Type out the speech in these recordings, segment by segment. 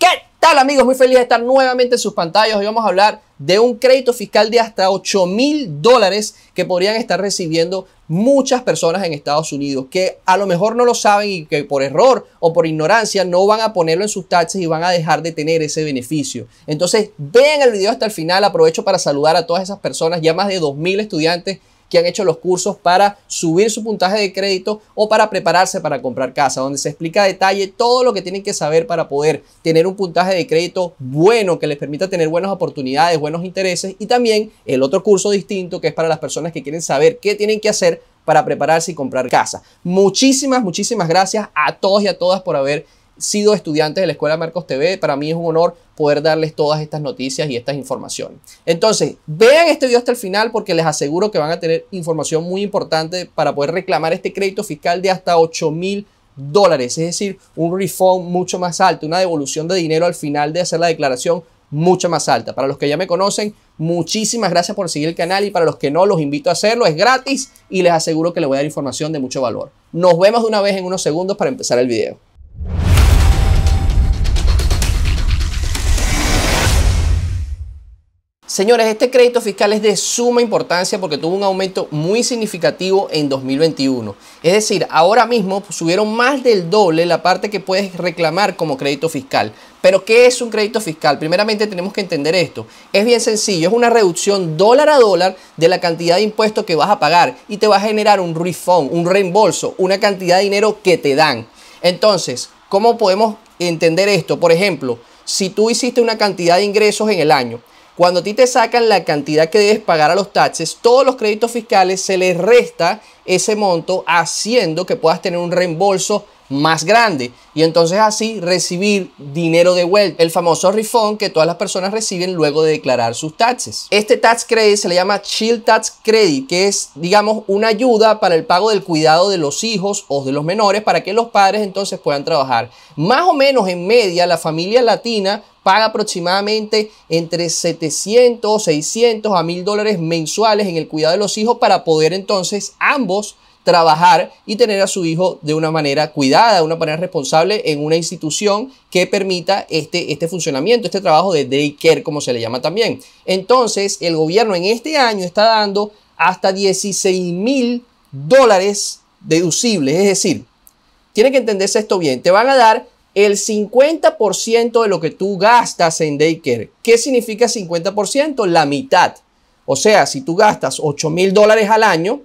¿Qué tal amigos? Muy feliz de estar nuevamente en sus pantallas. Hoy vamos a hablar de un crédito fiscal de hasta 8 mil dólares que podrían estar recibiendo muchas personas en Estados Unidos que a lo mejor no lo saben y que por error o por ignorancia no van a ponerlo en sus taxes y van a dejar de tener ese beneficio. Entonces vean el video hasta el final. Aprovecho para saludar a todas esas personas, ya más de 2 mil estudiantes que han hecho los cursos para subir su puntaje de crédito o para prepararse para comprar casa, donde se explica a detalle todo lo que tienen que saber para poder tener un puntaje de crédito bueno que les permita tener buenas oportunidades, buenos intereses y también el otro curso distinto que es para las personas que quieren saber qué tienen que hacer para prepararse y comprar casa. Muchísimas, muchísimas gracias a todos y a todas por haber sido estudiantes de la Escuela Marcos TV. Para mí es un honor poder darles todas estas noticias y estas informaciones. Entonces, vean este video hasta el final porque les aseguro que van a tener información muy importante para poder reclamar este crédito fiscal de hasta 8 mil dólares, es decir, un refund mucho más alto, una devolución de dinero al final de hacer la declaración mucho más alta. Para los que ya me conocen, muchísimas gracias por seguir el canal y para los que no, los invito a hacerlo, es gratis y les aseguro que les voy a dar información de mucho valor. Nos vemos de una vez en unos segundos para empezar el video. Señores, este crédito fiscal es de suma importancia porque tuvo un aumento muy significativo en 2021. Es decir, ahora mismo subieron más del doble la parte que puedes reclamar como crédito fiscal. Pero ¿qué es un crédito fiscal? Primeramente tenemos que entender esto. Es bien sencillo, es una reducción dólar a dólar de la cantidad de impuestos que vas a pagar y te va a generar un refund, un reembolso, una cantidad de dinero que te dan. Entonces, ¿cómo podemos entender esto? Por ejemplo, si tú hiciste una cantidad de ingresos en el año cuando a ti te sacan la cantidad que debes pagar a los taxes, todos los créditos fiscales se les resta ese monto haciendo que puedas tener un reembolso más grande y entonces así recibir dinero de vuelta, el famoso refund que todas las personas reciben luego de declarar sus taxes. Este tax credit se le llama Chill Tax Credit, que es, digamos, una ayuda para el pago del cuidado de los hijos o de los menores para que los padres entonces puedan trabajar. Más o menos en media la familia latina paga aproximadamente entre 700, 600 a 1000 dólares mensuales en el cuidado de los hijos para poder entonces ambos trabajar y tener a su hijo de una manera cuidada, de una manera responsable en una institución que permita este, este funcionamiento, este trabajo de daycare, como se le llama también. Entonces, el gobierno en este año está dando hasta 16 mil dólares deducibles, es decir, tiene que entenderse esto bien, te van a dar el 50% de lo que tú gastas en daycare. ¿Qué significa 50%? La mitad. O sea, si tú gastas 8000 mil dólares al año,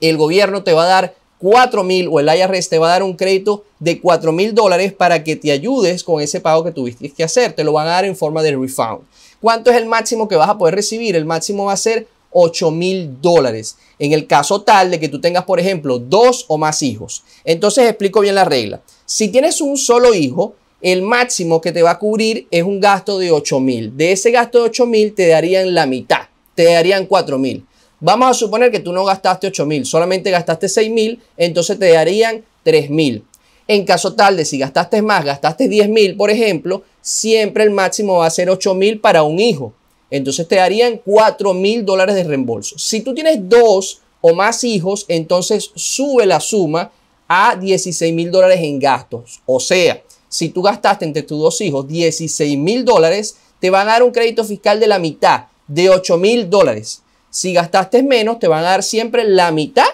el gobierno te va a dar 4000 mil o el IRS te va a dar un crédito de 4000 mil dólares para que te ayudes con ese pago que tuviste que hacer. Te lo van a dar en forma de refund. ¿Cuánto es el máximo que vas a poder recibir? El máximo va a ser 8 mil dólares. En el caso tal de que tú tengas, por ejemplo, dos o más hijos. Entonces explico bien la regla. Si tienes un solo hijo, el máximo que te va a cubrir es un gasto de 8 mil. De ese gasto de 8 mil te darían la mitad, te darían $4,000. mil. Vamos a suponer que tú no gastaste 8 mil, solamente gastaste $6,000, mil, entonces te darían $3,000. mil. En caso tal de si gastaste más, gastaste $10,000, mil, por ejemplo, siempre el máximo va a ser 8 mil para un hijo. Entonces te darían $4,000 mil dólares de reembolso. Si tú tienes dos o más hijos, entonces sube la suma a 16 mil dólares en gastos. O sea, si tú gastaste entre tus dos hijos 16 mil dólares, te van a dar un crédito fiscal de la mitad, de 8 mil dólares. Si gastaste menos, te van a dar siempre la mitad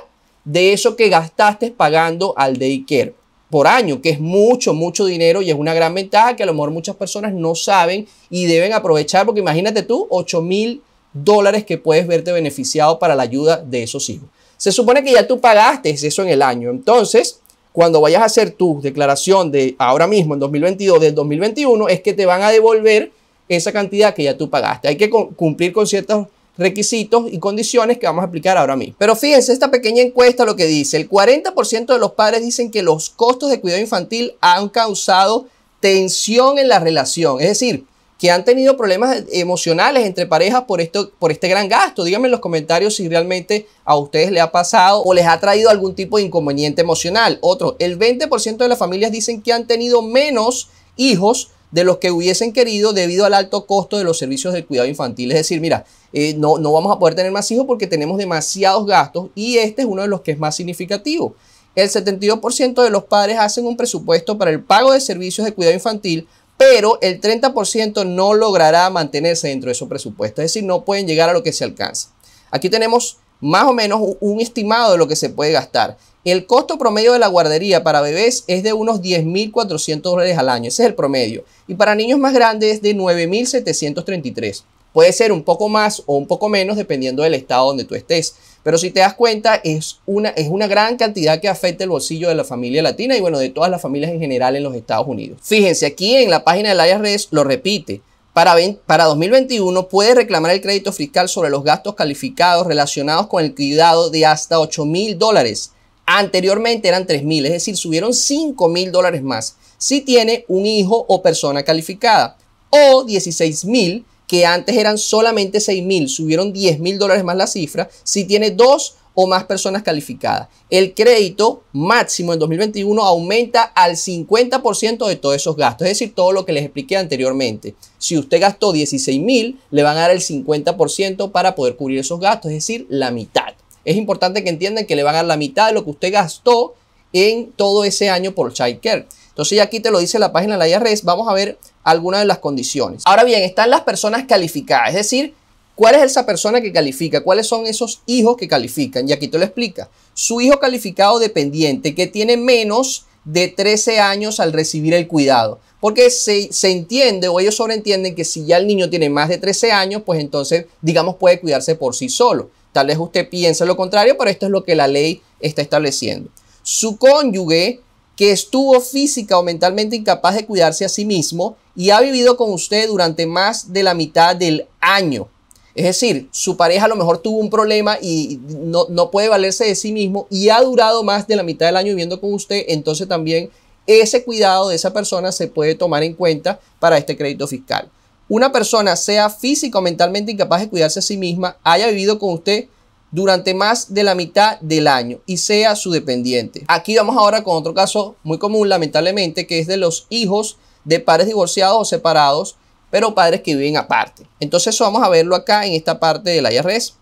de eso que gastaste pagando al daycare por año, que es mucho, mucho dinero y es una gran ventaja que a lo mejor muchas personas no saben y deben aprovechar, porque imagínate tú, 8 mil dólares que puedes verte beneficiado para la ayuda de esos hijos se supone que ya tú pagaste eso en el año. Entonces, cuando vayas a hacer tu declaración de ahora mismo, en 2022, del 2021, es que te van a devolver esa cantidad que ya tú pagaste. Hay que cumplir con ciertos requisitos y condiciones que vamos a aplicar ahora mismo. Pero fíjense, esta pequeña encuesta lo que dice, el 40% de los padres dicen que los costos de cuidado infantil han causado tensión en la relación. Es decir, que han tenido problemas emocionales entre parejas por, esto, por este gran gasto. Díganme en los comentarios si realmente a ustedes les ha pasado o les ha traído algún tipo de inconveniente emocional. Otro, el 20% de las familias dicen que han tenido menos hijos de los que hubiesen querido debido al alto costo de los servicios de cuidado infantil. Es decir, mira, eh, no, no vamos a poder tener más hijos porque tenemos demasiados gastos y este es uno de los que es más significativo. El 72% de los padres hacen un presupuesto para el pago de servicios de cuidado infantil pero el 30% no logrará mantenerse dentro de su presupuesto, es decir, no pueden llegar a lo que se alcanza. Aquí tenemos más o menos un estimado de lo que se puede gastar. El costo promedio de la guardería para bebés es de unos 10.400 dólares al año, ese es el promedio, y para niños más grandes es de 9.733. Puede ser un poco más o un poco menos dependiendo del estado donde tú estés. Pero si te das cuenta, es una, es una gran cantidad que afecta el bolsillo de la familia latina y bueno, de todas las familias en general en los Estados Unidos. Fíjense, aquí en la página de la IRS lo repite. Para, para 2021 puede reclamar el crédito fiscal sobre los gastos calificados relacionados con el cuidado de hasta 8 mil dólares. Anteriormente eran 3 mil, es decir, subieron 5 mil dólares más si tiene un hijo o persona calificada. O 16 mil que antes eran solamente 6 mil, subieron 10 mil dólares más la cifra, si tiene dos o más personas calificadas. El crédito máximo en 2021 aumenta al 50% de todos esos gastos, es decir, todo lo que les expliqué anteriormente. Si usted gastó 16 mil, le van a dar el 50% para poder cubrir esos gastos, es decir, la mitad. Es importante que entiendan que le van a dar la mitad de lo que usted gastó en todo ese año por Care. Entonces ya aquí te lo dice la página de la IRS. E Vamos a ver alguna de las condiciones. Ahora bien, están las personas calificadas, es decir, ¿cuál es esa persona que califica? ¿Cuáles son esos hijos que califican? Y aquí te lo explica. Su hijo calificado dependiente que tiene menos de 13 años al recibir el cuidado. Porque se, se, entiende o ellos sobreentienden que si ya el niño tiene más de 13 años, pues entonces, digamos, puede cuidarse por sí solo. Tal vez usted piense lo contrario, pero esto es lo que la ley está estableciendo. Su cónyuge que estuvo física o mentalmente incapaz de cuidarse a sí mismo y ha vivido con usted durante más de la mitad del año. Es decir, su pareja a lo mejor tuvo un problema y no, puede valerse de sí mismo y ha durado más de la mitad del año viviendo con usted, entonces también ese cuidado de esa persona se puede tomar en cuenta para este crédito fiscal. Una persona sea física o mentalmente incapaz de cuidarse a sí misma, haya vivido con usted durante más de la mitad del año y sea su dependiente. Aquí vamos ahora con otro caso muy común, lamentablemente, que es de los hijos de padres divorciados o separados, pero padres que viven aparte. Entonces eso vamos a verlo acá en esta parte del IRS,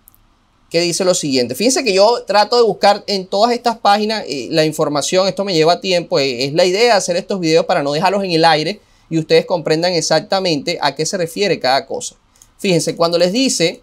que dice lo siguiente. Fíjense que yo trato de buscar en todas estas páginas eh, la información, esto me lleva tiempo, eh, es la idea hacer estos videos para no dejarlos en el aire y ustedes comprendan exactamente a qué se refiere cada cosa. Fíjense, cuando les dice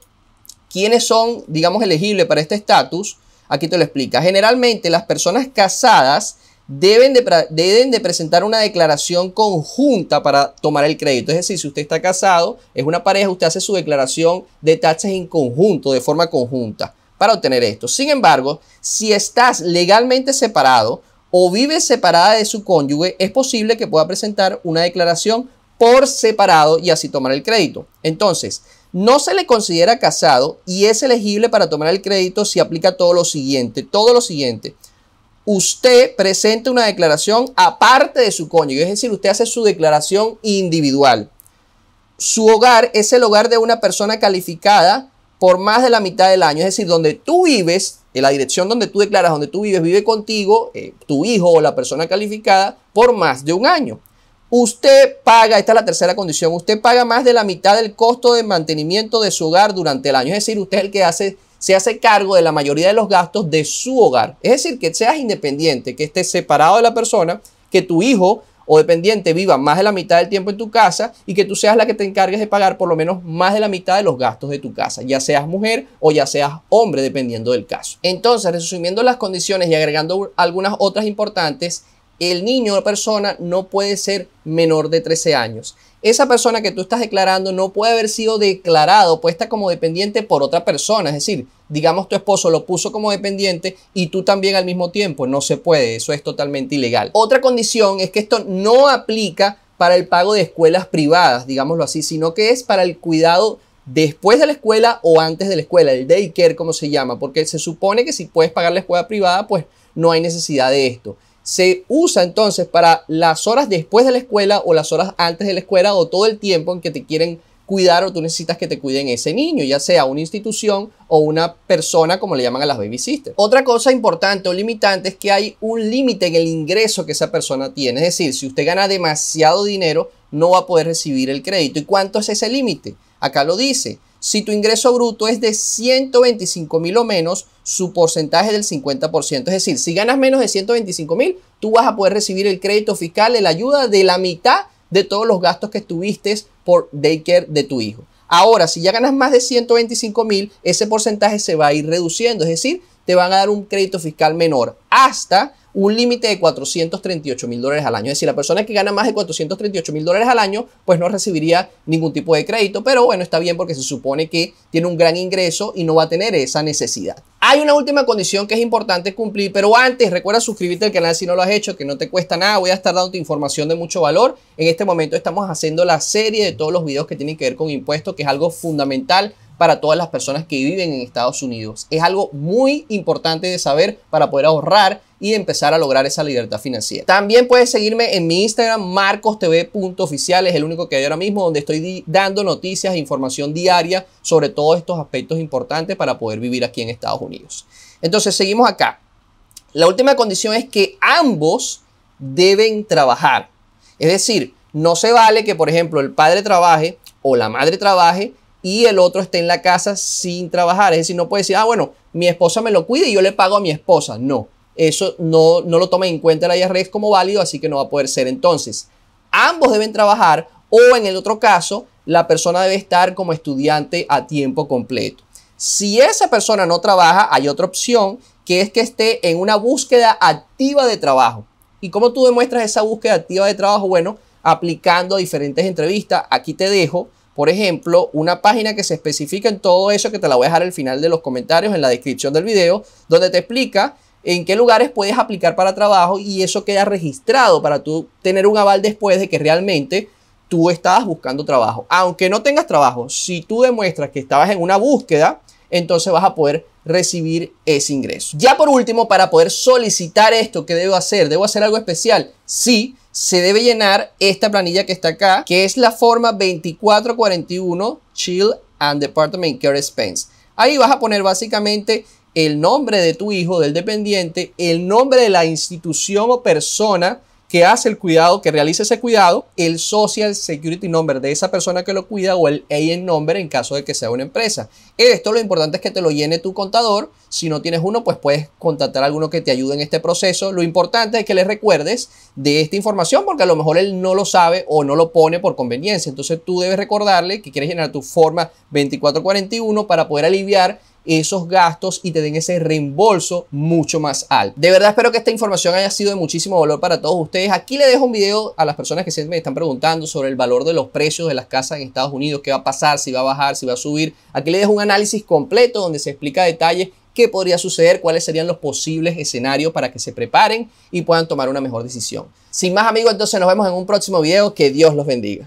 ¿Quiénes son, digamos, elegibles para este estatus? Aquí te lo explica. Generalmente las personas casadas deben de, presentar una declaración conjunta para tomar el crédito. Es decir, si usted está casado, es una pareja, usted hace su declaración de taxes en conjunto, de forma conjunta, para obtener esto. Sin embargo, si estás legalmente separado o vives separada de su cónyuge, es posible que pueda presentar una declaración por separado y así tomar el crédito. Entonces, no se le considera casado y es elegible para tomar el crédito si aplica todo lo siguiente, todo lo siguiente. Usted presenta una declaración aparte de su cónyuge, es decir, usted hace su declaración individual. Su hogar es el hogar de una persona calificada por más de la mitad del año, es decir, donde tú vives, en la dirección donde tú declaras, donde tú vives, vive contigo eh, tu hijo o la persona calificada por más de un año. Usted paga, esta es la tercera condición, usted paga más de la mitad del costo de mantenimiento de su hogar durante el año. Es decir, usted es el que se hace cargo de la mayoría de los gastos de su hogar. Es decir, que seas independiente, que estés separado de la persona, que tu hijo o dependiente viva más de la mitad del tiempo en tu casa y que tú seas la que te encargues de pagar por lo menos más de la mitad de los gastos de tu casa, ya seas mujer o ya seas hombre, dependiendo del caso. Entonces, resumiendo las condiciones y agregando algunas otras importantes, el niño o persona no puede ser menor de 13 años. Esa persona que tú estás declarando no puede haber sido declarado, puesta como dependiente por otra persona. Es decir, digamos tu esposo lo puso como dependiente y tú también al mismo tiempo. No se puede, eso es totalmente ilegal. Otra condición es que esto no aplica para el pago de escuelas privadas, digámoslo así, sino que es para el cuidado después de la escuela o antes de la escuela, el daycare como se llama, porque se supone que si puedes pagar la escuela privada, pues no hay necesidad de esto se usa entonces para las horas después de la escuela o las horas antes de la escuela o todo el tiempo en que te quieren cuidar o tú necesitas que te cuiden ese niño, ya sea una institución o una persona como le llaman a las babysitters. Otra cosa importante o limitante es que hay un límite en el ingreso que esa persona tiene, es decir, si usted gana demasiado dinero no va a poder recibir el crédito. ¿Y cuánto es ese límite? Acá lo dice, si tu ingreso bruto es de 125 mil o menos, su porcentaje es del 50%. Es decir, si ganas menos de 125 mil, tú vas a poder recibir el crédito fiscal, la ayuda de la mitad de todos los gastos que tuviste por daycare de tu hijo. Ahora, si ya ganas más de 125 mil, ese porcentaje se va a ir reduciendo, es decir, te van a dar un crédito fiscal menor hasta un límite de 438 mil dólares al año. Es decir, la persona que gana más de 438 mil dólares al año, pues no recibiría ningún tipo de crédito, pero bueno, está bien porque se supone que tiene un gran ingreso y no va a tener esa necesidad. Hay una última condición que es importante cumplir, pero antes recuerda suscribirte al canal si no lo has hecho, que no te cuesta nada, voy a estar dando información de mucho valor. En este momento estamos haciendo la serie de todos los videos que tienen que ver con impuestos, que es algo fundamental para todas las personas que viven en Estados Unidos. Es algo muy importante de saber para poder ahorrar y empezar a lograr esa libertad financiera. También puedes seguirme en mi Instagram, marcostv.oficial, es el único que hay ahora mismo, donde estoy dando noticias e información diaria sobre todos estos aspectos importantes para poder vivir aquí en Estados Unidos. Entonces, seguimos acá. La última condición es que ambos deben trabajar. Es decir, no se vale que, por ejemplo, el padre trabaje o la madre trabaje y el otro esté en la casa sin trabajar. Es decir, no puede decir, ah, bueno, mi esposa me lo cuida y yo le pago a mi esposa. No, eso no, lo toma en cuenta la IRS como válido, así que no va a poder ser. Entonces, ambos deben trabajar o en el otro caso, la persona debe estar como estudiante a tiempo completo. Si esa persona no trabaja, hay otra opción que es que esté en una búsqueda activa de trabajo. ¿Y cómo tú demuestras esa búsqueda activa de trabajo? Bueno, aplicando a diferentes entrevistas. Aquí te dejo, por ejemplo, una página que se especifica en todo eso, que te la voy a dejar al final de los comentarios, en la descripción del video, donde te explica en qué lugares puedes aplicar para trabajo y eso queda registrado para tú tener un aval después de que realmente tú estabas buscando trabajo. Aunque no tengas trabajo, si tú demuestras que estabas en una búsqueda, entonces vas a poder recibir ese ingreso. Ya por último, para poder solicitar esto, ¿qué debo hacer? ¿Debo hacer algo especial? Sí, se debe llenar esta planilla que está acá, que es la forma 2441 Chill and Department Care Expense. Ahí vas a poner básicamente el nombre de tu hijo, del dependiente, el nombre de la institución o persona que hace el cuidado, que realice ese cuidado, el Social Security Number de esa persona que lo cuida o el AN Number en caso de que sea una empresa. Esto lo importante es que te lo llene tu contador. Si no tienes uno, pues puedes contactar a alguno que te ayude en este proceso. Lo importante es que le recuerdes de esta información porque a lo mejor él no lo sabe o no lo pone por conveniencia. Entonces tú debes recordarle que quieres llenar tu forma 2441 para poder aliviar esos gastos y te den ese reembolso mucho más alto. De verdad espero que esta información haya sido de muchísimo valor para todos ustedes. Aquí le dejo un video a las personas que siempre me están preguntando sobre el valor de los precios de las casas en Estados Unidos, qué va a pasar, si va a bajar, si va a subir. Aquí le dejo un análisis completo donde se explica detalles qué podría suceder, cuáles serían los posibles escenarios para que se preparen y puedan tomar una mejor decisión. Sin más amigos, entonces nos vemos en un próximo video. Que Dios los bendiga.